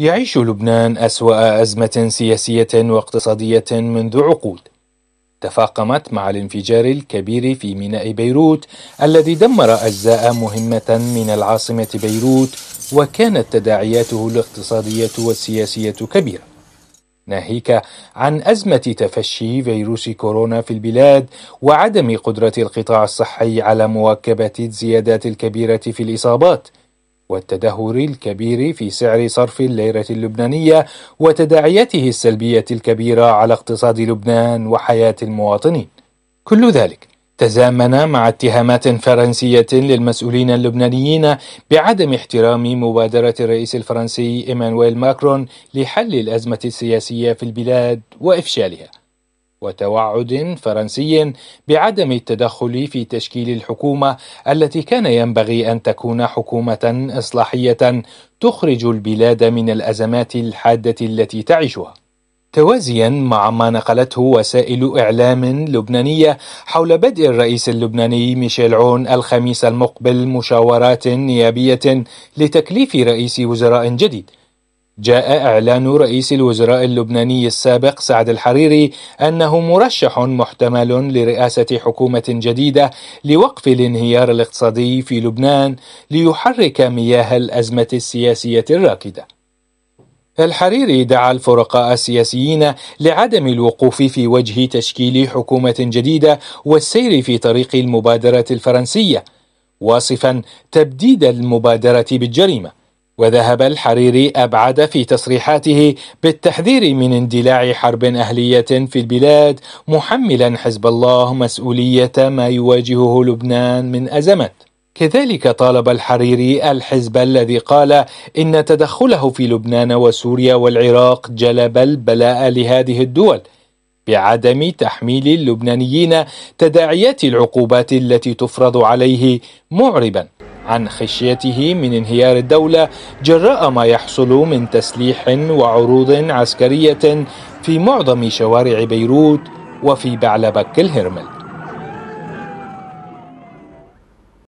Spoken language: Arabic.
يعيش لبنان أسوأ أزمة سياسية واقتصادية منذ عقود. تفاقمت مع الانفجار الكبير في ميناء بيروت الذي دمر أجزاء مهمة من العاصمة بيروت وكانت تداعياته الاقتصادية والسياسية كبيرة. ناهيك عن أزمة تفشي فيروس كورونا في البلاد وعدم قدرة القطاع الصحي على مواكبة الزيادات الكبيرة في الإصابات. والتدهور الكبير في سعر صرف الليرة اللبنانية وتداعياته السلبية الكبيرة على اقتصاد لبنان وحياة المواطنين. كل ذلك تزامن مع اتهامات فرنسية للمسؤولين اللبنانيين بعدم احترام مبادرة الرئيس الفرنسي إيمانويل ماكرون لحل الأزمة السياسية في البلاد وإفشالها. وتوعد فرنسي بعدم التدخل في تشكيل الحكومه التي كان ينبغي ان تكون حكومه اصلاحيه تخرج البلاد من الازمات الحاده التي تعيشها توازيا مع ما نقلته وسائل اعلام لبنانيه حول بدء الرئيس اللبناني ميشيل عون الخميس المقبل مشاورات نيابيه لتكليف رئيس وزراء جديد جاء إعلان رئيس الوزراء اللبناني السابق سعد الحريري أنه مرشح محتمل لرئاسة حكومة جديدة لوقف الانهيار الاقتصادي في لبنان ليحرك مياه الأزمة السياسية الراكدة. الحريري دعا الفرقاء السياسيين لعدم الوقوف في وجه تشكيل حكومة جديدة والسير في طريق المبادرة الفرنسية، واصفا تبديد المبادرة بالجريمة. وذهب الحريري ابعد في تصريحاته بالتحذير من اندلاع حرب اهليه في البلاد محملا حزب الله مسؤوليه ما يواجهه لبنان من ازمه كذلك طالب الحريري الحزب الذي قال ان تدخله في لبنان وسوريا والعراق جلب البلاء لهذه الدول بعدم تحميل اللبنانيين تداعيات العقوبات التي تفرض عليه معربا عن خشيته من انهيار الدولة جراء ما يحصل من تسليح وعروض عسكرية في معظم شوارع بيروت وفي بعلبك الهرمل